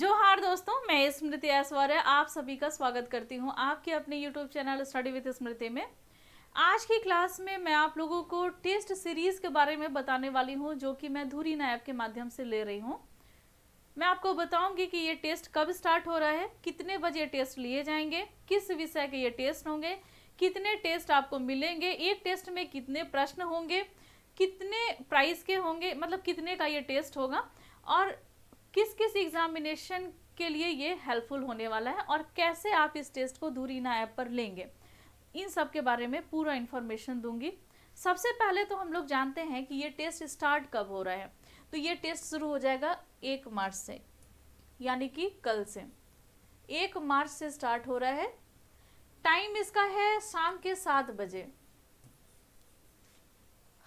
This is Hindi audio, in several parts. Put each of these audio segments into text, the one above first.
जोहार दोस्तों मैं स्मृति ऐश्वर्य आप सभी का स्वागत करती हूँ आपके अपने YouTube channel study with Smriti में आज की क्लास में मैं आप लोगों को टेस्ट सीरीज़ के बारे में बताने वाली हूँ जो कि मैं धूरी ऐप के माध्यम से ले रही हूँ मैं आपको बताऊंगी कि ये टेस्ट कब स्टार्ट हो रहा है कितने बजे टेस्ट लिए जाएंगे किस विषय के ये टेस्ट होंगे कितने टेस्ट आपको मिलेंगे एक टेस्ट में कितने प्रश्न होंगे कितने प्राइस के होंगे मतलब कितने का ये टेस्ट होगा और किस किस एग्जामिनेशन के लिए ये हेल्पफुल होने वाला है और कैसे आप इस टेस्ट को दूरीना ऐप पर लेंगे इन सब के बारे में पूरा इन्फॉर्मेशन दूंगी सबसे पहले तो हम लोग जानते हैं कि ये टेस्ट स्टार्ट कब हो रहा है तो ये टेस्ट शुरू हो जाएगा एक मार्च से यानी कि कल से एक मार्च से स्टार्ट हो रहा है टाइम इसका है शाम के सात बजे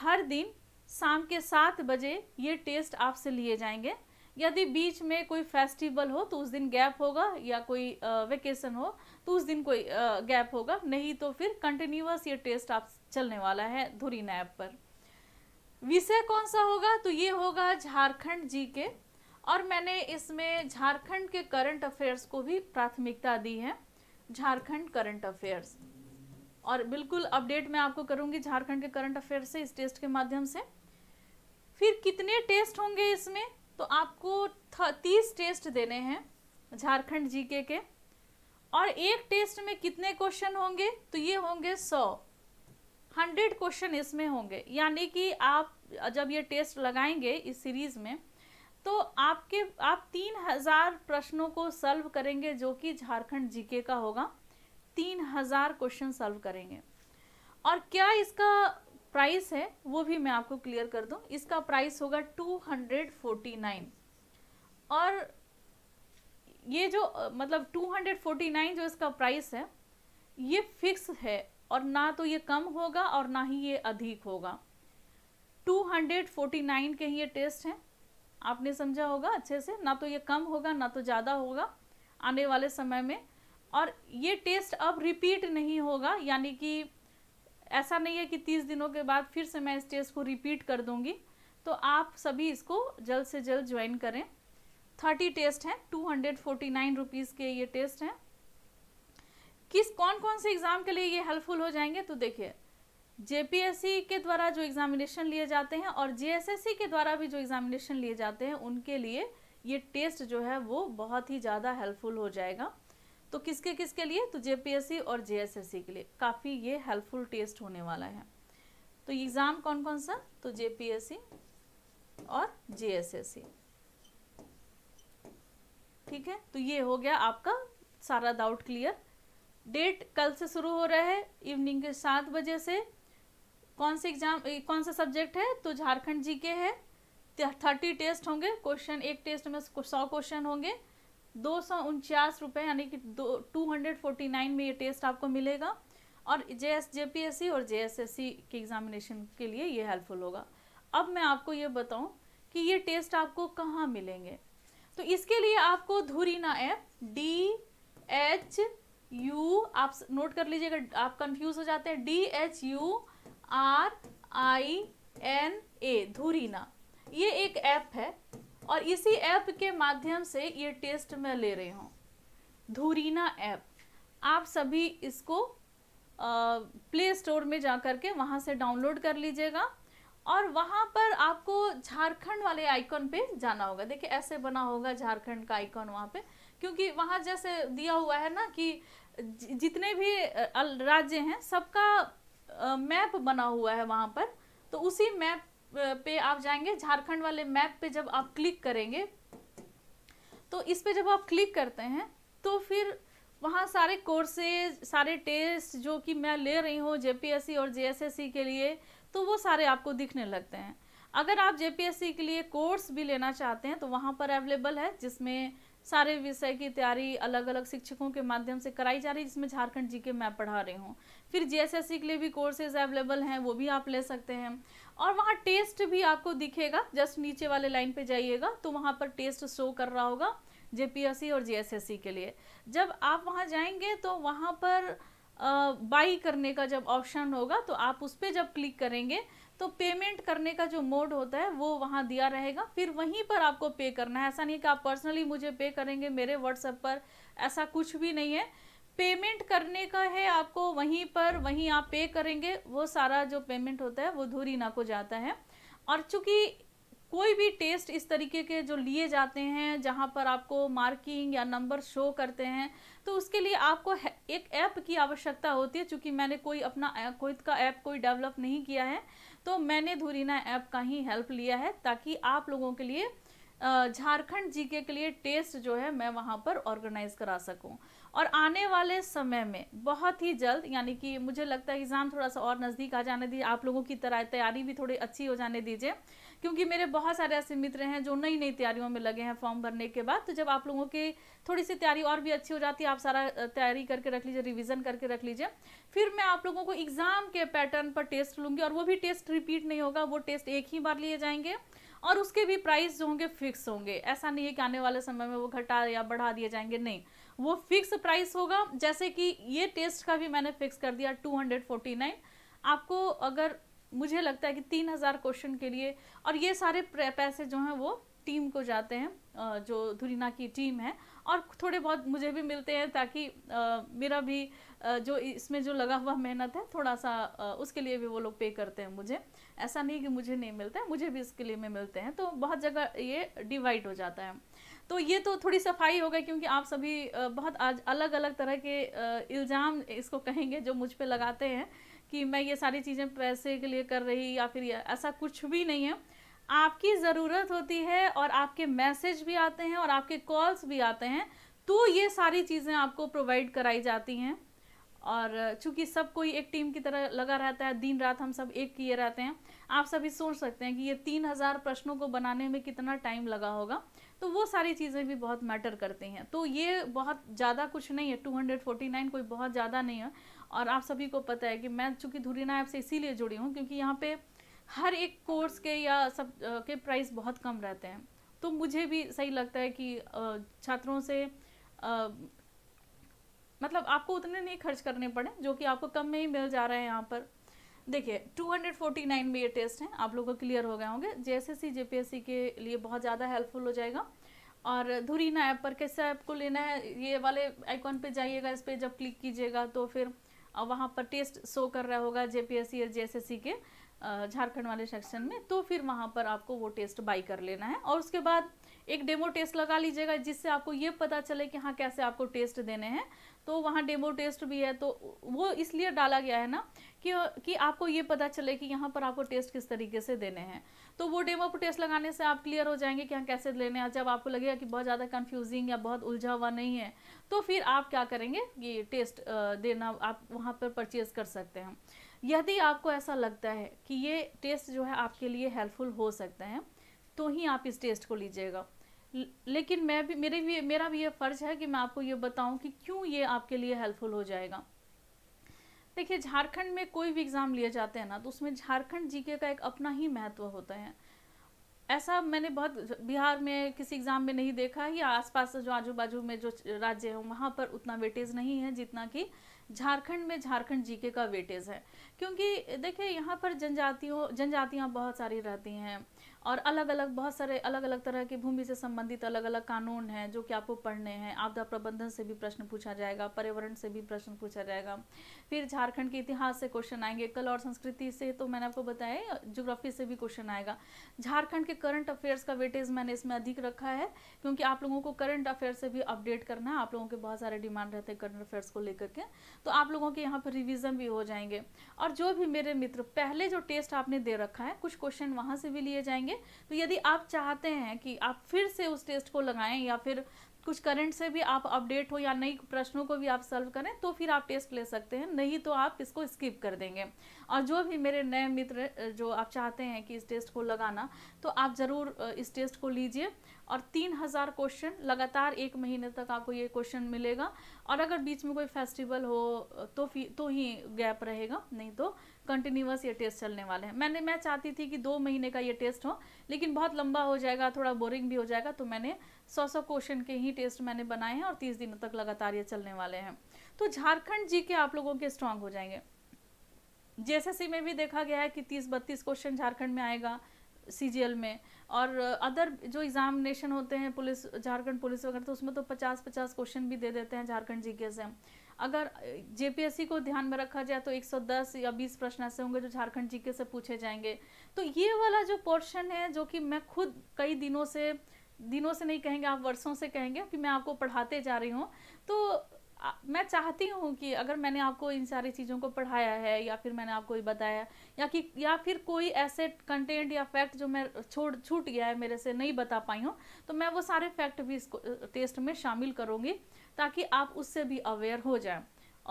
हर दिन शाम के सात बजे ये टेस्ट आपसे लिए जाएंगे यदि बीच में कोई फेस्टिवल हो तो उस दिन गैप होगा या कोई वेकेशन हो तो उस दिन कोई गैप होगा नहीं तो फिर कंटिन्यूस ये टेस्ट आप चलने वाला है धुरी ऐप पर विषय कौन सा होगा तो ये होगा झारखंड जी के और मैंने इसमें झारखंड के करंट अफेयर्स को भी प्राथमिकता दी है झारखंड करंट अफेयर्स और बिल्कुल अपडेट मैं आपको करूंगी झारखंड के करंट अफेयर से इस टेस्ट के माध्यम से फिर कितने टेस्ट होंगे इसमें तो आपको तीस टेस्ट देने हैं झारखंड जीके के और एक टेस्ट में कितने क्वेश्चन होंगे तो ये होंगे सौ हंड्रेड क्वेश्चन इसमें होंगे यानी कि आप जब ये टेस्ट लगाएंगे इस सीरीज़ में तो आपके आप तीन हज़ार प्रश्नों को सॉल्व करेंगे जो कि झारखंड जीके का होगा तीन हज़ार क्वेश्चन सॉल्व करेंगे और क्या इसका प्राइस है वो भी मैं आपको क्लियर कर दूं इसका प्राइस होगा 249 और ये जो मतलब 249 जो इसका प्राइस है ये फिक्स है और ना तो ये कम होगा और ना ही ये अधिक होगा 249 के ही ये टेस्ट हैं आपने समझा होगा अच्छे से ना तो ये कम होगा ना तो ज़्यादा होगा आने वाले समय में और ये टेस्ट अब रिपीट नहीं होगा यानी कि ऐसा नहीं है कि तीस दिनों के बाद फिर से मैं इस टेस्ट को रिपीट कर दूंगी तो आप सभी इसको जल्द से जल्द ज्वाइन करें थर्टी टेस्ट हैं two hundred forty nine rupees के ये टेस्ट हैं किस कौन कौन से एग्ज़ाम के लिए ये हेल्पफुल हो जाएंगे तो देखिए जेपीएससी के द्वारा जो एग्जामिनेशन लिए जाते हैं और जेएसएससी के द्वारा भी जो एग्जामिनेशन लिए जाते हैं उनके लिए ये टेस्ट जो है वो बहुत ही ज़्यादा हेल्पफुल हो जाएगा तो किसके किसके लिए तो जेपीएससी और जेएसएससी के लिए काफ़ी ये हेल्पफुल टेस्ट होने वाला है तो एग्ज़ाम कौन कौन सा तो जे और जेएसएससी ठीक है तो ये हो गया आपका सारा डाउट क्लियर डेट कल से शुरू हो रहा है इवनिंग के सात बजे से कौन से एग्जाम कौन सा सब्जेक्ट है तो झारखंड जी के है थर्टी टेस्ट होंगे क्वेश्चन एक टेस्ट में सौ क्वेश्चन होंगे दो सौ उनचास रुपये यानी कि दो टू हंड्रेड फोर्टी नाइन में ये टेस्ट आपको मिलेगा और J S J P S C और जे एस एस सी के एग्ज़ामिनेशन के लिए ये हेल्पफुल होगा अब मैं आपको ये बताऊँ कि ये टेस्ट आपको कहाँ मिलेंगे तो इसके लिए आपको Dhurina app D H U आप नोट कर लीजिएगा आप कंफ्यूज हो जाते हैं D H U R I N A Dhurina ये एक ऐप है और इसी ऐप के माध्यम से ये टेस्ट मैं ले रही हूँ धुरीना ऐप आप सभी इसको प्ले स्टोर में जा कर के वहाँ से डाउनलोड कर लीजिएगा और वहाँ पर आपको झारखंड वाले आइकॉन पे जाना होगा देखिए ऐसे बना होगा झारखंड का आइकॉन वहाँ पे क्योंकि वहाँ जैसे दिया हुआ है ना कि जितने भी राज्य हैं सबका मैप बना हुआ है वहाँ पर तो उसी मैप पे आप जाएंगे झारखंड वाले मैप पे जब आप क्लिक करेंगे तो इस पे जब आप क्लिक करते हैं तो फिर वहाँ सारे कोर्सेज सारे टेस्ट जो कि मैं ले रही हूँ जे और जे के लिए तो वो सारे आपको दिखने लगते हैं अगर आप जेपीएससी के लिए कोर्स भी लेना चाहते हैं तो वहाँ पर अवेलेबल है जिसमें सारे विषय की तैयारी अलग अलग शिक्षकों के माध्यम से कराई जा रही है जिसमें झारखंड जी के मैं पढ़ा रही हूँ फिर जे के लिए भी कोर्सेज अवेलेबल हैं वो भी आप ले सकते हैं और वहाँ टेस्ट भी आपको दिखेगा जस्ट नीचे वाले लाइन पे जाइएगा तो वहाँ पर टेस्ट शो कर रहा होगा जे और जीएसएससी के लिए जब आप वहाँ जाएंगे तो वहाँ पर बाई करने का जब ऑप्शन होगा तो आप उस पर जब क्लिक करेंगे तो पेमेंट करने का जो मोड होता है वो वहाँ दिया रहेगा फिर वहीं पर आपको पे करना है ऐसा नहीं कि आप पर्सनली मुझे पे करेंगे मेरे व्हाट्सएप पर ऐसा कुछ भी नहीं है पेमेंट करने का है आपको वहीं पर वहीं आप पे करेंगे वो सारा जो पेमेंट होता है वो धूरीना को जाता है और चूंकि कोई भी टेस्ट इस तरीके के जो लिए जाते हैं जहाँ पर आपको मार्किंग या नंबर शो करते हैं तो उसके लिए आपको एक ऐप की आवश्यकता होती है चूंकि मैंने कोई अपना खुद का ऐप कोई डेवलप नहीं किया है तो मैंने धुरीना ऐप का ही हेल्प लिया है ताकि आप लोगों के लिए झारखंड जीके के लिए टेस्ट जो है मैं वहाँ पर ऑर्गेनाइज करा सकूँ और आने वाले समय में बहुत ही जल्द यानी कि मुझे लगता है एग्ज़ाम थोड़ा सा और नज़दीक आ जाने दीजिए आप लोगों की तरह तैयारी भी थोड़ी अच्छी हो जाने दीजिए क्योंकि मेरे बहुत सारे ऐसे मित्र हैं जो नई नई तैयारियों में लगे हैं फॉर्म भरने के बाद तो जब आप लोगों की थोड़ी सी तैयारी और भी अच्छी हो जाती है आप सारा तैयारी करके रख लीजिए रिविज़न करके रख लीजिए फिर मैं आप लोगों को एग्ज़ाम के पैटर्न पर टेस्ट लूँगी और वो भी टेस्ट रिपीट नहीं होगा वो टेस्ट एक ही बार लिए जाएंगे और उसके भी प्राइस जो होंगे फिक्स होंगे ऐसा नहीं है कि आने वाले समय में वो घटा या बढ़ा दिए जाएंगे नहीं वो फिक्स प्राइस होगा जैसे कि ये टेस्ट का भी मैंने फिक्स कर दिया 249 आपको अगर मुझे लगता है कि तीन हज़ार क्वेश्चन के लिए और ये सारे पैसे जो हैं वो टीम को जाते हैं जो धुरीना की टीम है और थोड़े बहुत मुझे भी मिलते हैं ताकि मेरा भी जो इसमें जो लगा हुआ मेहनत है थोड़ा सा उसके लिए भी वो लोग पे करते हैं मुझे ऐसा नहीं कि मुझे नहीं मिलता है मुझे भी इसके लिए में मिलते हैं तो बहुत जगह ये डिवाइड हो जाता है तो ये तो थोड़ी सफाई होगा क्योंकि आप सभी बहुत आज अलग अलग तरह के इल्ज़ाम इसको कहेंगे जो मुझ पर लगाते हैं कि मैं ये सारी चीज़ें पैसे के लिए कर रही या फिर ऐसा कुछ भी नहीं है आपकी ज़रूरत होती है और आपके मैसेज भी आते हैं और आपके कॉल्स भी आते हैं तो ये सारी चीज़ें आपको प्रोवाइड कराई जाती हैं और चूंकि सब कोई एक टीम की तरह लगा रहता है दिन रात हम सब एक किए रहते हैं आप सभी सोच सकते हैं कि ये तीन हज़ार प्रश्नों को बनाने में कितना टाइम लगा होगा तो वो सारी चीज़ें भी बहुत मैटर करती हैं तो ये बहुत ज़्यादा कुछ नहीं है नाइन कोई बहुत ज़्यादा नहीं है और आप सभी को पता है कि मैं चूँकि धुरीना ऐप से इसीलिए जुड़ी हूँ क्योंकि यहाँ पे हर एक कोर्स के या सब के प्राइस बहुत कम रहते हैं तो मुझे भी सही लगता है कि छात्रों से आ, मतलब आपको उतने नहीं खर्च करने पड़े जो कि आपको कम में ही मिल जा रहे हैं यहाँ पर देखिए 249 में ये टेस्ट हैं आप लोगों को क्लियर हो गए होंगे जेएसएससी जेपीएससी के लिए बहुत ज़्यादा हेल्पफुल हो जाएगा और धुरीना ऐप पर कैसे को लेना है ये वाले आइकॉन पे जाइएगा इस पर जब क्लिक कीजिएगा तो फिर वहाँ पर टेस्ट शो कर रहा होगा जेपीएससी और जे के झारखंड वाले सेक्शन में तो फिर वहाँ पर आपको वो टेस्ट बाई कर लेना है और उसके बाद एक डेमो टेस्ट लगा लीजिएगा जिससे आपको ये पता चले कि हाँ कैसे आपको टेस्ट देने हैं तो वहाँ डेमो टेस्ट भी है तो वो इसलिए डाला गया है ना कि कि आपको ये पता चले कि यहाँ पर आपको टेस्ट किस तरीके से देने हैं तो वो डेमो टेस्ट लगाने से आप क्लियर हो जाएंगे कि हाँ कैसे लेने हैं जब आपको लगेगा कि बहुत ज़्यादा कन्फ्यूजिंग या बहुत उलझा हुआ नहीं है तो फिर आप क्या करेंगे ये टेस्ट देना आप वहाँ पर परचेज़ कर सकते हैं यदि आपको ऐसा लगता है कि ये टेस्ट जो है आपके लिए हेल्पफुल हो सकता है तो ही आप इस टेस्ट को लीजिएगा लेकिन मैं भी मेरे भी मेरा भी ये फ़र्ज है कि मैं आपको ये बताऊं कि क्यों ये आपके लिए हेल्पफुल हो जाएगा देखिए झारखंड में कोई भी एग्ज़ाम लिए जाते हैं ना तो उसमें झारखंड जीके का एक अपना ही महत्व होता है ऐसा मैंने बहुत बिहार में किसी एग्ज़ाम में नहीं देखा या आसपास जो आजू बाजू में जो राज्य हैं वहाँ पर उतना वेटेज नहीं है जितना कि झारखंड में झारखंड जीके का वेटेज है क्योंकि देखिए यहाँ पर जनजातियों जनजातियाँ बहुत सारी रहती हैं और अलग अलग बहुत सारे अलग अलग तरह के भूमि से संबंधित अलग अलग कानून हैं जो कि आपको पढ़ने हैं आपदा प्रबंधन से भी प्रश्न पूछा जाएगा पर्यावरण से भी प्रश्न पूछा जाएगा फिर झारखंड के इतिहास से क्वेश्चन आएंगे कला और संस्कृति से तो मैंने आपको बताया ज्योग्राफी से भी क्वेश्चन आएगा झारखंड के करंट अफेयर्स का वेटेज मैंने इसमें अधिक रखा है क्योंकि आप लोगों को करंट अफेयर से भी अपडेट करना है आप लोगों के बहुत सारे डिमांड रहते हैं करंट अफेयर्स को लेकर के तो आप लोगों के यहाँ पर रिविजन भी हो जाएंगे और जो भी मेरे मित्र पहले जो टेस्ट आपने दे रखा है कुछ क्वेश्चन वहाँ से भी लिए जाएंगे चाहिए तो यदि आप चाहते हैं कि आप फिर से उस टेस्ट को लगाएं या फिर कुछ करंट से भी आप अपडेट हो या नई प्रश्नों को भी आप सॉल्व करें तो फिर आप टेस्ट ले सकते हैं नहीं तो आप इसको स्किप कर देंगे और जो भी मेरे नए मित्र जो आप चाहते हैं कि इस टेस्ट को लगाना तो आप ज़रूर इस टेस्ट को लीजिए और तीन हज़ार क्वेश्चन लगातार एक महीने तक आपको ये क्वेश्चन मिलेगा और अगर बीच में कोई फेस्टिवल हो तो फिर तो ही गैप रहेगा नहीं तो कंटिन्यूस ये टेस्ट चलने वाले हैं मैंने मैं चाहती थी कि दो महीने का ये टेस्ट हो लेकिन बहुत लंबा हो जाएगा थोड़ा बोरिंग भी हो जाएगा तो मैंने सौ सौ क्वेश्चन के ही टेस्ट मैंने बनाए हैं और तीस दिनों तक लगातार ये चलने वाले हैं तो झारखंड जी के आप लोगों के स्ट्रांग हो जाएंगे जेएसएससी में भी देखा गया है कि तीस बत्तीस क्वेश्चन झारखंड में आएगा सी में और अदर जो एग्जामिनेशन होते हैं पुलिस झारखंड पुलिस वगैरह तो उसमें तो पचास पचास क्वेश्चन भी दे देते हैं झारखंड जी से अगर जेपीएससी को ध्यान में रखा जाए तो 110 या 20 प्रश्न ऐसे होंगे जो झारखंड जीके से पूछे जाएंगे तो ये वाला जो पोर्शन है जो कि मैं खुद कई दिनों से दिनों से नहीं कहेंगे आप वर्षों से कहेंगे कि मैं आपको पढ़ाते जा रही हूँ तो मैं चाहती हूँ कि अगर मैंने आपको इन सारी चीज़ों को पढ़ाया है या फिर मैंने आपको बताया या कि या फिर कोई ऐसे कंटेंट या फैक्ट जो मैं छोड़ छूट गया है मेरे से नहीं बता पाई हूँ तो मैं वो सारे फैक्ट भी इसको टेस्ट में शामिल करूँगी ताकि आप उससे भी अवेयर हो जाए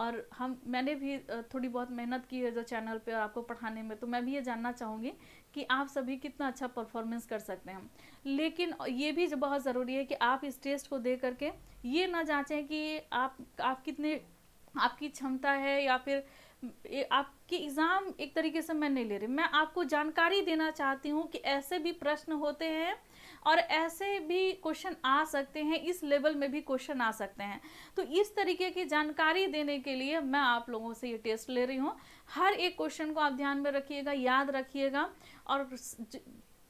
और हम मैंने भी थोड़ी बहुत मेहनत की है जो चैनल पे और आपको पढ़ाने में तो मैं भी ये जानना चाहूँगी कि आप सभी कितना अच्छा परफॉर्मेंस कर सकते हैं लेकिन ये भी बहुत ज़रूरी है कि आप इस टेस्ट को दे करके ये ना जाँचें कि आप आप कितने आपकी क्षमता है या फिर आपकी एग्ज़ाम एक तरीके से मैं नहीं ले रही मैं आपको जानकारी देना चाहती हूँ कि ऐसे भी प्रश्न होते हैं और ऐसे भी क्वेश्चन आ सकते हैं इस लेवल में भी क्वेश्चन आ सकते हैं तो इस तरीके की जानकारी देने के लिए मैं आप लोगों से ये टेस्ट ले रही हूँ हर एक क्वेश्चन को आप ध्यान में रखिएगा याद रखिएगा और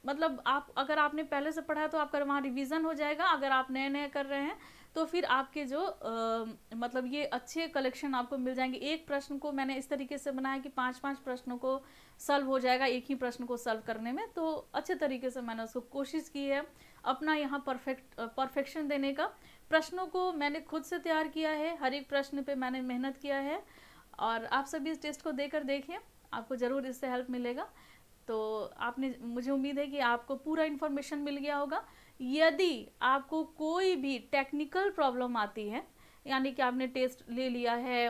मतलब आप अगर आपने पहले से पढ़ा है तो आपका वहाँ रिवीजन हो जाएगा अगर आप नए नए कर रहे हैं तो फिर आपके जो आ, मतलब ये अच्छे कलेक्शन आपको मिल जाएंगे एक प्रश्न को मैंने इस तरीके से बनाया कि पांच पांच प्रश्नों को सल्व हो जाएगा एक ही प्रश्न को सल्व करने में तो अच्छे तरीके से मैंने उसको कोशिश की है अपना यहाँ परफेक्ट परफेक्शन देने का प्रश्नों को मैंने खुद से तैयार किया है हर एक प्रश्न पर मैंने मेहनत किया है और आप सभी इस टेस्ट को देकर देखें आपको ज़रूर इससे हेल्प मिलेगा तो आपने मुझे उम्मीद है कि आपको पूरा इन्फॉर्मेशन मिल गया होगा यदि आपको कोई भी टेक्निकल प्रॉब्लम आती है यानी कि आपने टेस्ट ले लिया है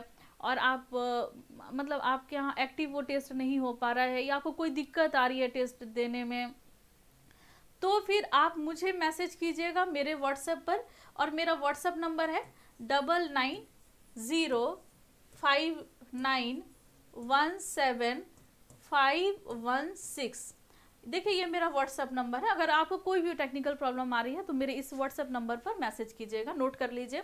और आप मतलब आपके यहाँ एक्टिव वो टेस्ट नहीं हो पा रहा है या आपको कोई दिक्कत आ रही है टेस्ट देने में तो फिर आप मुझे मैसेज कीजिएगा मेरे व्हाट्सएप पर और मेरा व्हाट्सएप नंबर है double nine zero five nine one seven five one six देखिए ये मेरा व्हाट्सअप नंबर है अगर आपको कोई भी टेक्निकल प्रॉब्लम आ रही है तो मेरे इस व्हाट्सअप नंबर पर मैसेज कीजिएगा नोट कर लीजिए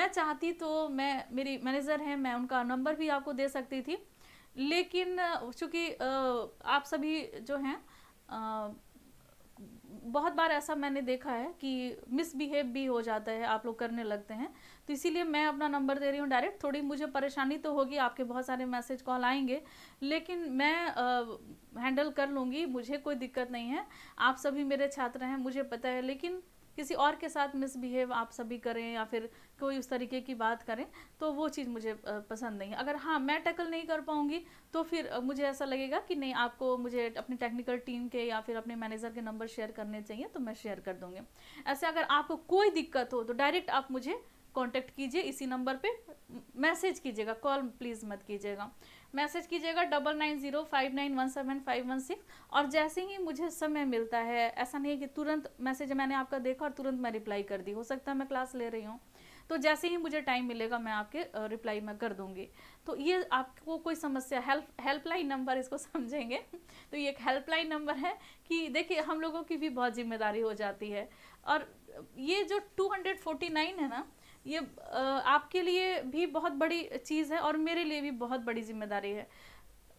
मैं चाहती तो मैं मेरी मैनेजर हैं मैं उनका नंबर भी आपको दे सकती थी लेकिन चूँकि आप सभी जो हैं बहुत बार ऐसा मैंने देखा है कि मिसबिहेव भी हो जाता है आप लोग करने लगते हैं तो इसीलिए मैं अपना नंबर दे रही हूँ डायरेक्ट थोड़ी मुझे परेशानी तो होगी आपके बहुत सारे मैसेज कॉल आएंगे लेकिन मैं आ, हैंडल कर लूँगी मुझे कोई दिक्कत नहीं है आप सभी मेरे छात्र हैं मुझे पता है लेकिन किसी और के साथ मिसबिहेव आप सभी करें या फिर कोई उस तरीके की बात करें तो वो चीज़ मुझे पसंद नहीं है अगर हाँ मैं टैकल नहीं कर पाऊँगी तो फिर मुझे ऐसा लगेगा कि नहीं आपको मुझे अपनी टेक्निकल टीम के या फिर अपने मैनेजर के नंबर शेयर करने चाहिए तो मैं शेयर कर दूँगी ऐसे अगर आपको कोई दिक्कत हो तो डायरेक्ट आप मुझे कॉन्टैक्ट कीजिए इसी नंबर पर मैसेज कीजिएगा कॉल प्लीज़ मत कीजिएगा मैसेज कीजिएगा double nine zero five nine one seven five one six और जैसे ही मुझे समय मिलता है ऐसा नहीं है कि तुरंत मैसेज मैंने आपका देखा और तुरंत मैं रिप्लाई कर दी हो सकता है मैं क्लास ले रही हूँ तो जैसे ही मुझे टाइम मिलेगा मैं आपके रिप्लाई में कर दूंगी तो ये आपको कोई समस्या हेल्प हेल्पलाइन नंबर इसको समझेंगे तो ये एक हेल्पलाइन नंबर है कि देखिए हम लोगों की भी बहुत जिम्मेदारी हो जाती है और ये जो 249 है ना ये आपके लिए भी बहुत बड़ी चीज़ है और मेरे लिए भी बहुत बड़ी जिम्मेदारी है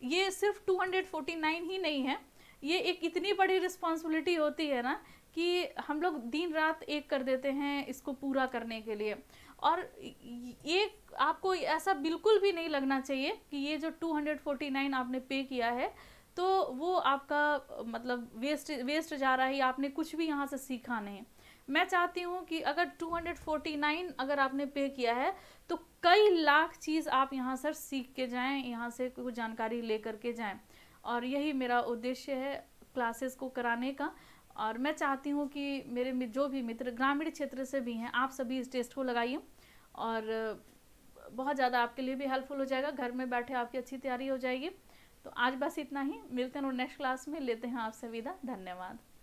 ये सिर्फ 249 ही नहीं है ये एक इतनी बड़ी रिस्पॉन्सिबिलिटी होती है ना कि हम लोग दिन रात एक कर देते हैं इसको पूरा करने के लिए और ये आपको ऐसा बिल्कुल भी नहीं लगना चाहिए कि ये जो 249 आपने पे किया है तो वो आपका मतलब वेस्ट वेस्ट जा रहा है आपने कुछ भी यहाँ से सीखा नहीं मैं चाहती हूँ कि अगर 249 अगर आपने पे किया है तो कई लाख चीज़ आप यहाँ सर सीख के जाएँ यहाँ से कुछ जानकारी ले करके के और यही मेरा उद्देश्य है क्लासेस को कराने का और मैं चाहती हूँ कि मेरे जो भी मित्र ग्रामीण क्षेत्र से भी हैं आप सभी इस टेस्ट को लगाइए और बहुत ज़्यादा आपके लिए भी हेल्पफुल हो जाएगा घर में बैठे आपकी अच्छी तैयारी हो जाएगी तो आज बस इतना ही मिलते हैं और नेक्स्ट क्लास में लेते हैं आपसे विदा धन्यवाद